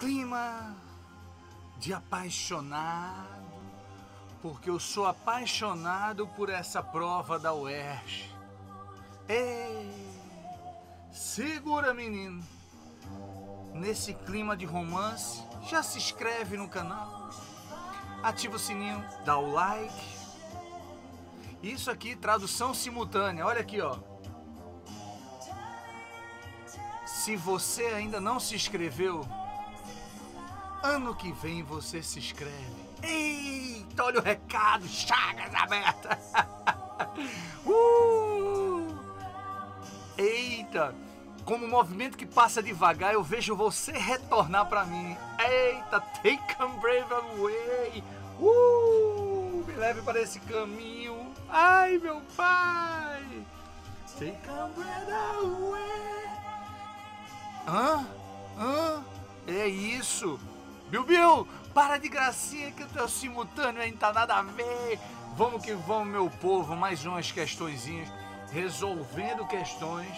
clima de apaixonado, porque eu sou apaixonado por essa prova da UERJ. Ei, segura menino. Nesse clima de romance, já se inscreve no canal, ativa o sininho, dá o like. Isso aqui, tradução simultânea, olha aqui ó. Se você ainda não se inscreveu, Ano que vem você se inscreve. Eita, olha o recado, chagas aberta. uh! Eita, como o movimento que passa devagar, eu vejo você retornar para mim. Eita, take a brave away. Uh! Me leve para esse caminho. Ai, meu pai. Take a breath away. Hã? Hã? É isso. Biu, biu! para de gracinha que o teu simultâneo ainda tá nada a ver. Vamos que vamos, meu povo, mais umas questõezinhas, resolvendo questões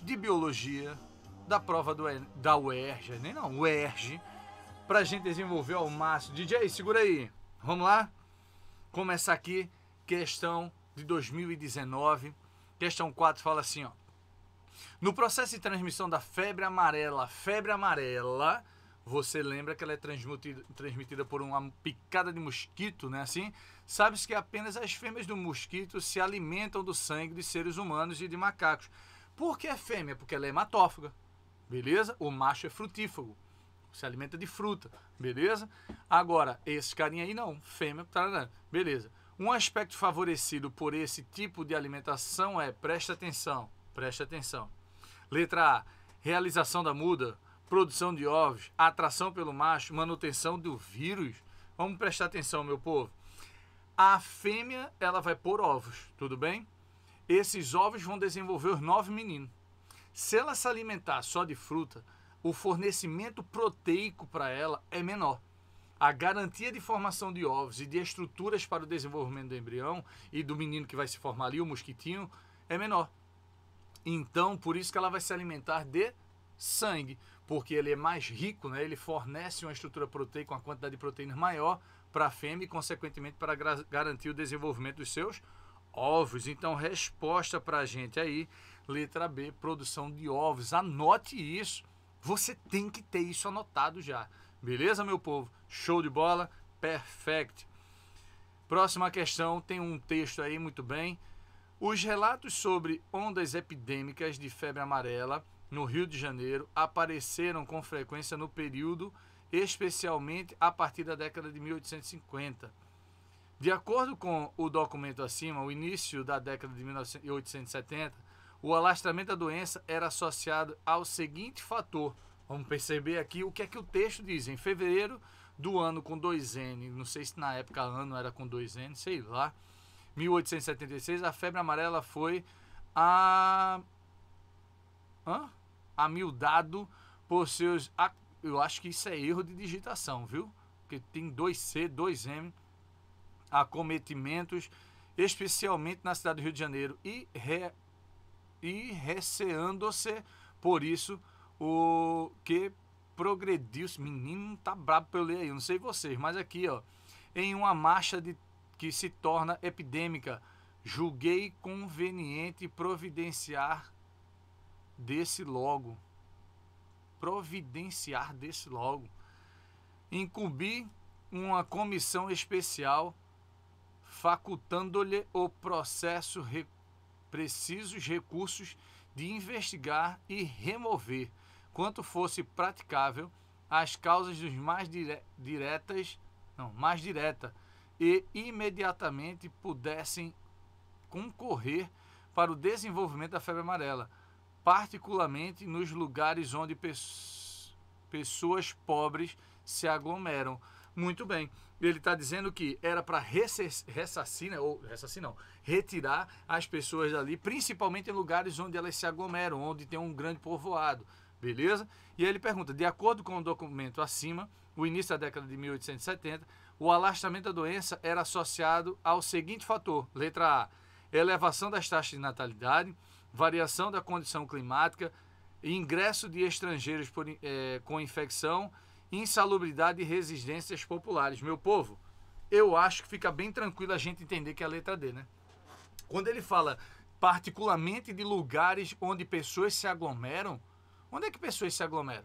de biologia da prova do, da UERJ, nem não, UERJ, pra gente desenvolver ao máximo. DJ, segura aí. Vamos lá? Começa aqui, questão de 2019. Questão 4 fala assim, ó. No processo de transmissão da febre amarela, febre amarela você lembra que ela é transmitida, transmitida por uma picada de mosquito, né? Assim, sabes que apenas as fêmeas do mosquito se alimentam do sangue de seres humanos e de macacos. Por que é fêmea? Porque ela é hematófaga, beleza? O macho é frutífago, se alimenta de fruta, beleza? Agora, esse carinha aí não, fêmea, tarará, né? beleza. Um aspecto favorecido por esse tipo de alimentação é, presta atenção, presta atenção. Letra A, realização da muda produção de ovos, atração pelo macho, manutenção do vírus. Vamos prestar atenção, meu povo. A fêmea, ela vai pôr ovos, tudo bem? Esses ovos vão desenvolver os nove meninos. Se ela se alimentar só de fruta, o fornecimento proteico para ela é menor. A garantia de formação de ovos e de estruturas para o desenvolvimento do embrião e do menino que vai se formar ali, o mosquitinho, é menor. Então, por isso que ela vai se alimentar de sangue porque ele é mais rico, né? ele fornece uma estrutura proteica, uma quantidade de proteínas maior para a fêmea e, consequentemente, para garantir o desenvolvimento dos seus ovos. Então, resposta para a gente aí, letra B, produção de ovos. Anote isso. Você tem que ter isso anotado já. Beleza, meu povo? Show de bola? Perfect. Próxima questão, tem um texto aí, muito bem. Os relatos sobre ondas epidêmicas de febre amarela no Rio de Janeiro apareceram com frequência no período, especialmente a partir da década de 1850. De acordo com o documento acima, o início da década de 1870, o alastramento da doença era associado ao seguinte fator. Vamos perceber aqui o que é que o texto diz. Em fevereiro do ano com 2N, não sei se na época ano era com 2N, sei lá, 1876, a febre amarela foi a. Hã? amildado por seus. Eu acho que isso é erro de digitação, viu? Porque tem 2C, 2M, acometimentos, especialmente na cidade do Rio de Janeiro, e, re, e receando-se por isso o que progrediu. Esse menino tá brabo pra eu ler aí, não sei vocês, mas aqui, ó, em uma marcha de, que se torna epidêmica, julguei conveniente providenciar desse logo, providenciar desse logo, incumbir uma comissão especial facultando-lhe o processo re... precisos recursos de investigar e remover, quanto fosse praticável, as causas dos mais dire... diretas, não, mais direta e imediatamente pudessem concorrer para o desenvolvimento da febre amarela particularmente nos lugares onde pe pessoas pobres se aglomeram. Muito bem. Ele está dizendo que era para ressacir, ou ressacir não, retirar as pessoas dali, principalmente em lugares onde elas se aglomeram, onde tem um grande povoado. Beleza? E aí ele pergunta: de acordo com o documento acima, o início da década de 1870, o alastramento da doença era associado ao seguinte fator: letra A, elevação das taxas de natalidade, variação da condição climática, ingresso de estrangeiros por, é, com infecção, insalubridade e residências populares. Meu povo, eu acho que fica bem tranquilo a gente entender que é a letra D, né? Quando ele fala particularmente de lugares onde pessoas se aglomeram, onde é que pessoas se aglomeram?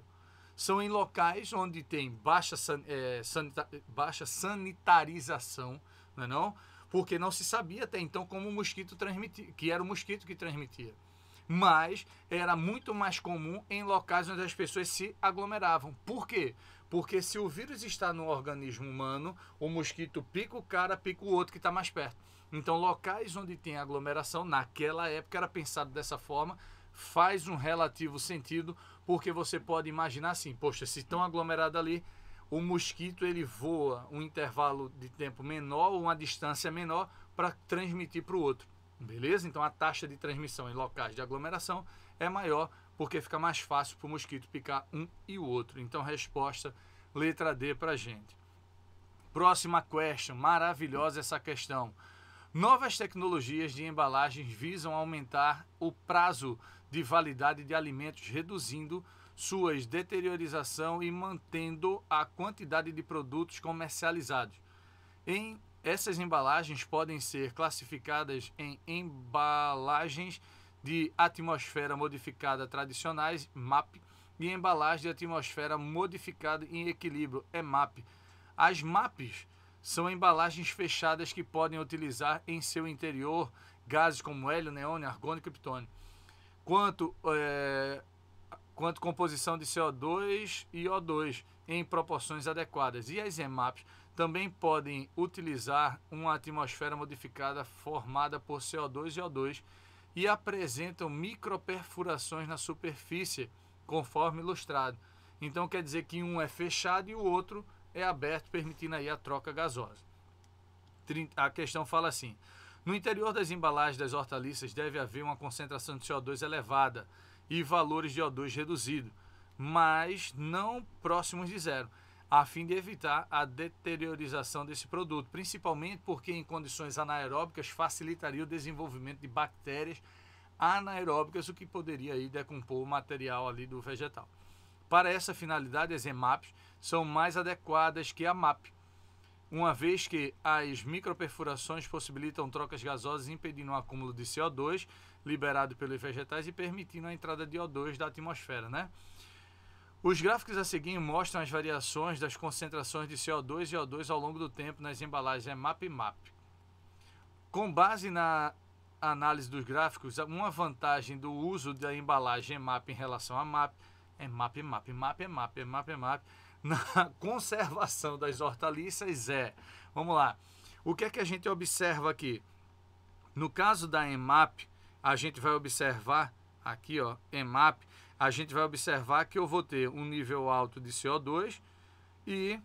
São em locais onde tem baixa, san, é, sanita, baixa sanitarização, não é não? porque não se sabia até então como o mosquito transmitia, que era o mosquito que transmitia. Mas era muito mais comum em locais onde as pessoas se aglomeravam. Por quê? Porque se o vírus está no organismo humano, o mosquito pica o cara, pica o outro que está mais perto. Então, locais onde tem aglomeração, naquela época era pensado dessa forma, faz um relativo sentido, porque você pode imaginar assim: poxa, se estão aglomerados ali, o mosquito ele voa um intervalo de tempo menor ou uma distância menor para transmitir para o outro. Beleza? Então a taxa de transmissão em locais de aglomeração é maior porque fica mais fácil para o mosquito picar um e o outro. Então, resposta letra D para gente. Próxima question, maravilhosa essa questão. Novas tecnologias de embalagens visam aumentar o prazo de validade de alimentos, reduzindo suas deteriorização e mantendo a quantidade de produtos comercializados. Em essas embalagens podem ser classificadas em embalagens de atmosfera modificada tradicionais, MAP, e embalagens de atmosfera modificada em equilíbrio, EMAP. As MAPs são embalagens fechadas que podem utilizar em seu interior gases como hélio, neônio, argônio e criptônio. Quanto eh, quanto composição de CO2 e O2 em proporções adequadas. E as EMAPs também podem utilizar uma atmosfera modificada formada por CO2 e O2 e apresentam microperfurações na superfície, conforme ilustrado. Então quer dizer que um é fechado e o outro é aberto, permitindo aí a troca gasosa. A questão fala assim: no interior das embalagens das hortaliças deve haver uma concentração de CO2 elevada e valores de O2 reduzido, mas não próximos de zero, a fim de evitar a deteriorização desse produto, principalmente porque em condições anaeróbicas facilitaria o desenvolvimento de bactérias anaeróbicas, o que poderia aí decompor o material ali do vegetal. Para essa finalidade, as EMAPs são mais adequadas que a MAP, uma vez que as microperfurações possibilitam trocas gasosas impedindo o acúmulo de CO2 liberado pelos vegetais e permitindo a entrada de O2 da atmosfera, né? Os gráficos a seguir mostram as variações das concentrações de CO2 e O2 ao longo do tempo nas embalagens EMAP é e MAP. Com base na análise dos gráficos, uma vantagem do uso da embalagem EMAP é em relação a MAP, EMAP, é MAP, MAP, MAP, MAP, MAP, MAP na conservação das hortaliças é, vamos lá, o que é que a gente observa aqui? No caso da EMAP, a gente vai observar aqui, ó, EMAP, a gente vai observar que eu vou ter um nível alto de CO2 e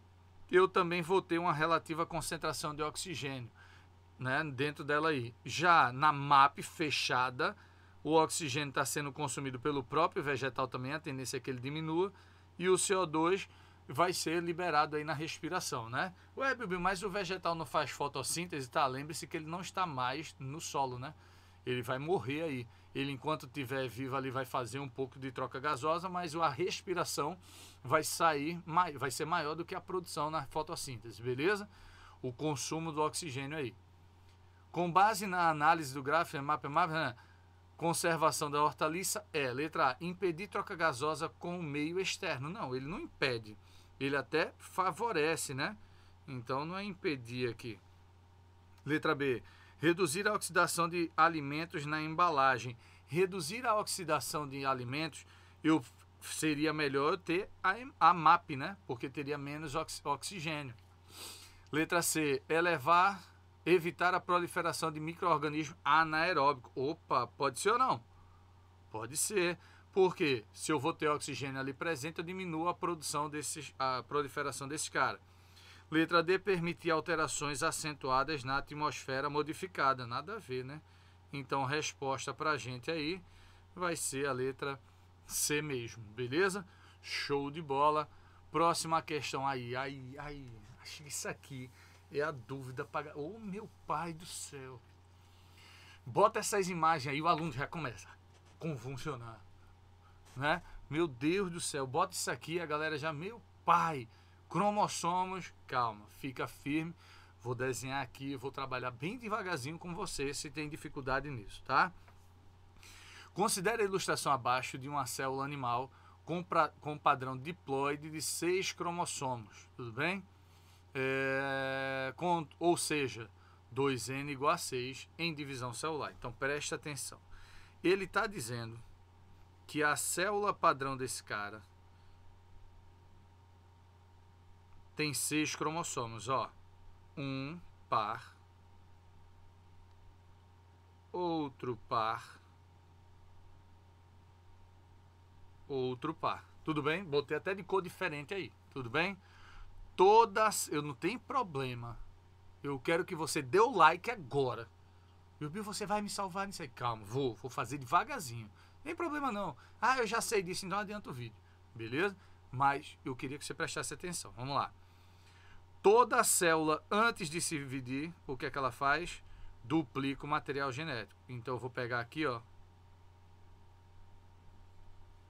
eu também vou ter uma relativa concentração de oxigênio, né, dentro dela aí. Já na MAP fechada, o oxigênio está sendo consumido pelo próprio vegetal também, a tendência é que ele diminua, e o CO2 vai ser liberado aí na respiração, né? Ué, Bibi, mas o vegetal não faz fotossíntese, tá? Lembre-se que ele não está mais no solo, né? Ele vai morrer aí. Ele, enquanto estiver vivo ali, vai fazer um pouco de troca gasosa, mas a respiração vai sair, vai ser maior do que a produção na fotossíntese, beleza? O consumo do oxigênio aí. Com base na análise do gráfico, é mapa, é né? conservação da hortaliça é, letra A, impedir troca gasosa com o meio externo. Não, ele não impede. Ele até favorece, né? Então não é impedir aqui. Letra B. Reduzir a oxidação de alimentos na embalagem. Reduzir a oxidação de alimentos, eu seria melhor eu ter a, a MAP, né? Porque teria menos ox, oxigênio. Letra C. Elevar, evitar a proliferação de micro-organismos anaeróbicos. Opa, pode ser ou não? Pode ser. Porque se eu vou ter oxigênio ali presente, eu diminuo a produção desse a proliferação desse cara. Letra D, permitir alterações acentuadas na atmosfera modificada. Nada a ver, né? Então, resposta para a gente aí vai ser a letra C mesmo, beleza? Show de bola. Próxima questão aí, aí, aí. Acho que isso aqui é a dúvida para... Oh, meu pai do céu. Bota essas imagens aí, o aluno já começa a convulsionar né? Meu Deus do céu, bota isso aqui, a galera já, meu pai, cromossomos, calma, fica firme. Vou desenhar aqui, vou trabalhar bem devagarzinho com você se tem dificuldade nisso, tá? Considere a ilustração abaixo de uma célula animal com, pra, com padrão diploide de seis cromossomos, tudo bem? É, com, ou seja, 2n igual a 6 em divisão celular. Então preste atenção. Ele está dizendo que é a célula padrão desse cara tem seis cromossomos, ó. Um par, outro par, outro par. Tudo bem? Botei até de cor diferente aí. Tudo bem? Todas, eu não tenho problema. Eu quero que você dê o like agora. Meu Bill, você vai me salvar nisso aí. Calma, vou, vou fazer devagarzinho. Nem problema não. Ah, eu já sei disso, então adianta o vídeo. Beleza? Mas eu queria que você prestasse atenção. Vamos lá. Toda célula, antes de se dividir, o que é que ela faz? Duplica o material genético. Então eu vou pegar aqui, ó.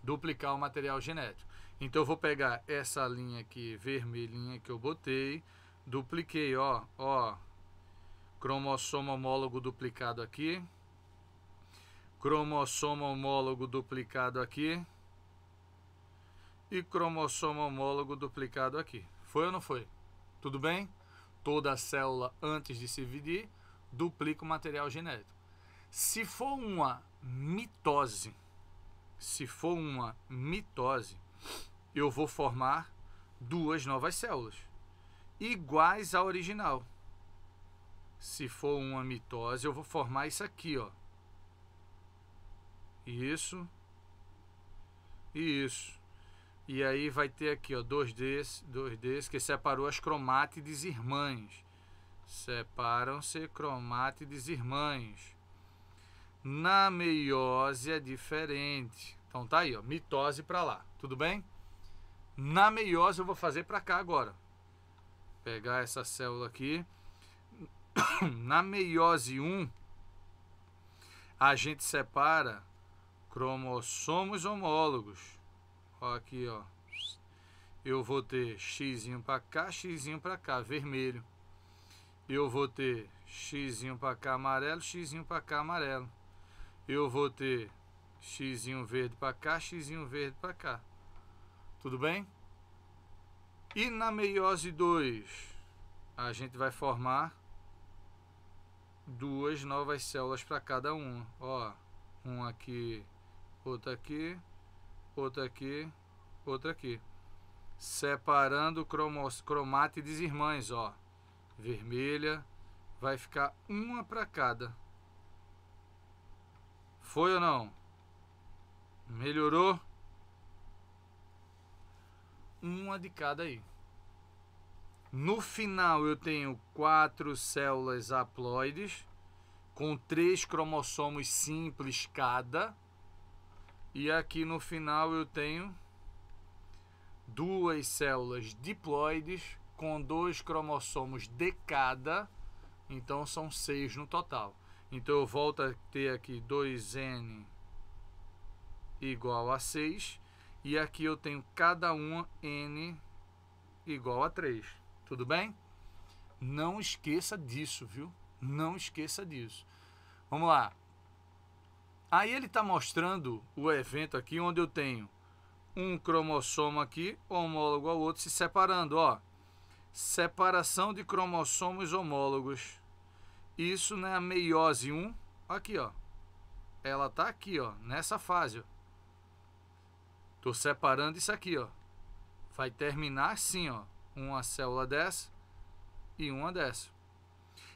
Duplicar o material genético. Então eu vou pegar essa linha aqui, vermelhinha que eu botei. Dupliquei, ó, ó. Cromossomo homólogo duplicado aqui cromossomo homólogo duplicado aqui e cromossomo homólogo duplicado aqui. Foi ou não foi? Tudo bem? Toda célula antes de se dividir duplica o material genético. Se for uma mitose, se for uma mitose, eu vou formar duas novas células iguais à original. Se for uma mitose, eu vou formar isso aqui, ó. Isso. Isso. E aí vai ter aqui, ó, dois desses, dois desses que separou as cromátides irmãs. Separam-se cromátides irmãs. Na meiose é diferente. Então tá aí, ó, mitose para lá. Tudo bem? Na meiose eu vou fazer para cá agora. Pegar essa célula aqui. Na meiose 1, a gente separa cromossomos homólogos. Ó, aqui, ó. Eu vou ter x para cá, x para cá, vermelho. Eu vou ter x para cá, amarelo, x para cá, amarelo. Eu vou ter x verde para cá, x verde para cá. Tudo bem? E na meiose 2, a gente vai formar duas novas células para cada uma. Ó, um aqui outra aqui, outra aqui, outra aqui. Separando cromos, cromátides irmãs, ó. Vermelha, vai ficar uma para cada. Foi ou não? Melhorou? Uma de cada aí. No final eu tenho quatro células haploides com três cromossomos simples cada. E aqui no final eu tenho duas células diploides com dois cromossomos de cada, então são seis no total. Então eu volto a ter aqui 2n igual a 6 e aqui eu tenho cada uma n igual a 3. Tudo bem? Não esqueça disso, viu? Não esqueça disso. Vamos lá. Aí ele está mostrando o evento aqui onde eu tenho um cromossomo aqui, homólogo ao outro, se separando. Ó. Separação de cromossomos homólogos. Isso na né, a meiose 1, aqui, ó. Ela tá aqui, ó, nessa fase, ó. Tô separando isso aqui, ó. Vai terminar assim, ó. Uma célula dessa e uma dessa.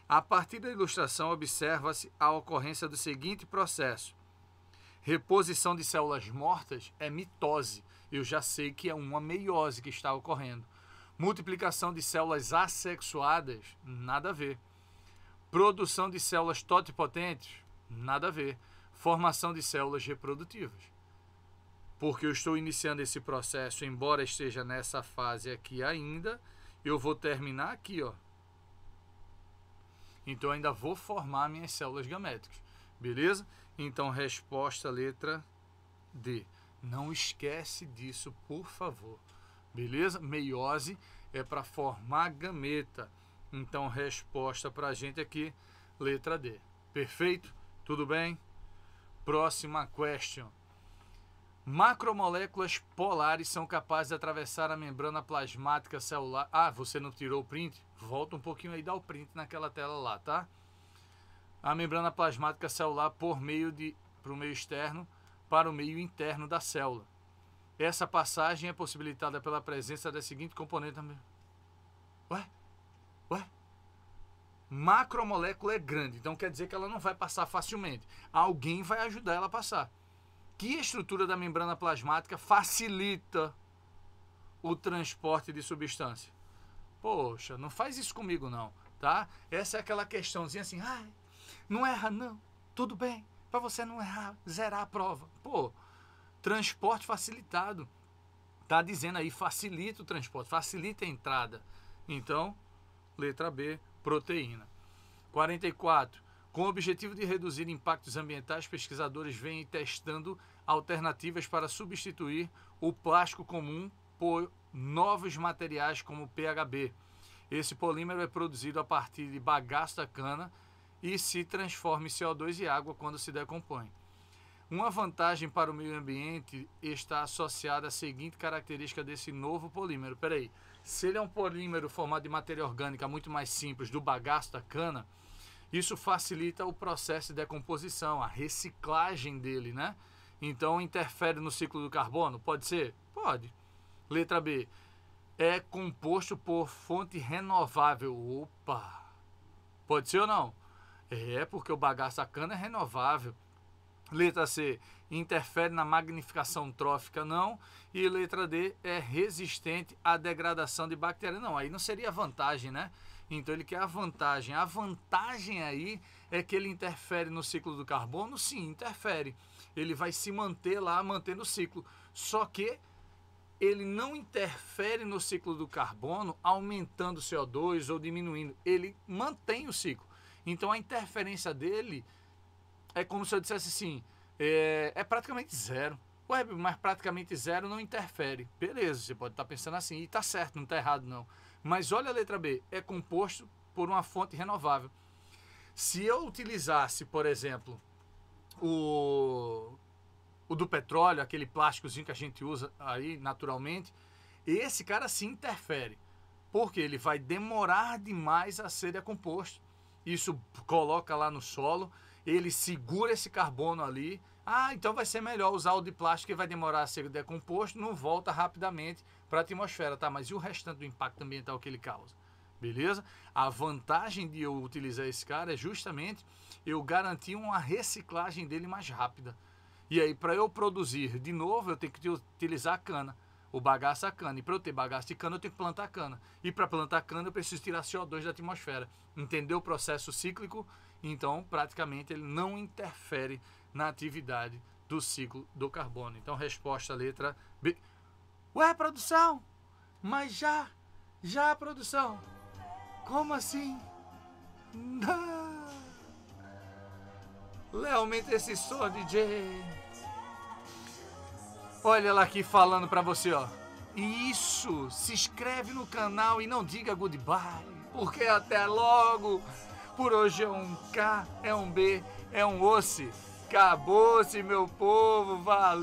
A partir da ilustração, observa-se a ocorrência do seguinte processo Reposição de células mortas é mitose. Eu já sei que é uma meiose que está ocorrendo. Multiplicação de células assexuadas, nada a ver. Produção de células totipotentes, nada a ver. Formação de células reprodutivas. Porque eu estou iniciando esse processo, embora esteja nessa fase aqui ainda, eu vou terminar aqui, ó. Então eu ainda vou formar minhas células gaméticas, beleza? Então, resposta letra D. Não esquece disso, por favor. Beleza? Meiose é para formar gameta. Então, resposta para a gente aqui, letra D. Perfeito? Tudo bem? Próxima question. Macromoléculas polares são capazes de atravessar a membrana plasmática celular. Ah, você não tirou o print? Volta um pouquinho aí e dá o print naquela tela lá, tá? a membrana plasmática celular por meio de para o meio externo para o meio interno da célula. Essa passagem é possibilitada pela presença da seguinte componente. Ué? Ué? Macromolécula é grande, então quer dizer que ela não vai passar facilmente. Alguém vai ajudar ela a passar. Que estrutura da membrana plasmática facilita o transporte de substância? Poxa, não faz isso comigo não, tá? Essa é aquela questãozinha assim, ai, ah, não erra, não. Tudo bem. Para você não errar, zerar a prova. Pô, transporte facilitado. Tá dizendo aí, facilita o transporte, facilita a entrada. Então, letra B, proteína. 44. Com o objetivo de reduzir impactos ambientais, pesquisadores vêm testando alternativas para substituir o plástico comum por novos materiais como o PHB. Esse polímero é produzido a partir de bagaço da cana e se transforma em CO2 e água quando se decompõe. Uma vantagem para o meio ambiente está associada à seguinte característica desse novo polímero. Peraí, se ele é um polímero formado de matéria orgânica muito mais simples, do bagaço da cana, isso facilita o processo de decomposição, a reciclagem dele, né? Então interfere no ciclo do carbono? Pode ser? Pode. Letra B. É composto por fonte renovável. Opa! Pode ser ou não? É, porque o bagaço da cana é renovável. Letra C, interfere na magnificação trófica, não. E letra D, é resistente à degradação de bactérias, não. Aí não seria vantagem, né? Então ele quer a vantagem. A vantagem aí é que ele interfere no ciclo do carbono? Sim, interfere. Ele vai se manter lá, mantendo o ciclo. Só que ele não interfere no ciclo do carbono, aumentando o CO2 ou diminuindo. Ele mantém o ciclo. Então a interferência dele é como se eu dissesse assim: é, é praticamente zero. Ué, mas praticamente zero não interfere. Beleza, você pode estar tá pensando assim, e tá certo, não tá errado não. Mas olha a letra B, é composto por uma fonte renovável. Se eu utilizasse, por exemplo, o, o do petróleo, aquele plásticozinho que a gente usa aí naturalmente, esse cara se interfere, porque ele vai demorar demais a ser decomposto isso coloca lá no solo, ele segura esse carbono ali. Ah, então vai ser melhor usar o de plástico que vai demorar a ser decomposto, não volta rapidamente para a atmosfera, tá? Mas e o restante do impacto ambiental que ele causa? Beleza? A vantagem de eu utilizar esse cara é justamente eu garantir uma reciclagem dele mais rápida. E aí, para eu produzir de novo, eu tenho que utilizar a cana. O bagaço é a cana. E para eu ter bagaço de cana, eu tenho que plantar cana. E para plantar cana, eu preciso tirar CO2 da atmosfera. Entendeu o processo cíclico? Então, praticamente, ele não interfere na atividade do ciclo do carbono. Então, resposta letra B. Ué, produção? Mas já? Já, produção? Como assim? Não! Léo, aumenta esse som, DJ! Olha ela aqui falando para você, ó. Isso, se inscreve no canal e não diga goodbye, porque até logo. Por hoje é um K, é um B, é um osse. Acabou-se, meu povo, valeu.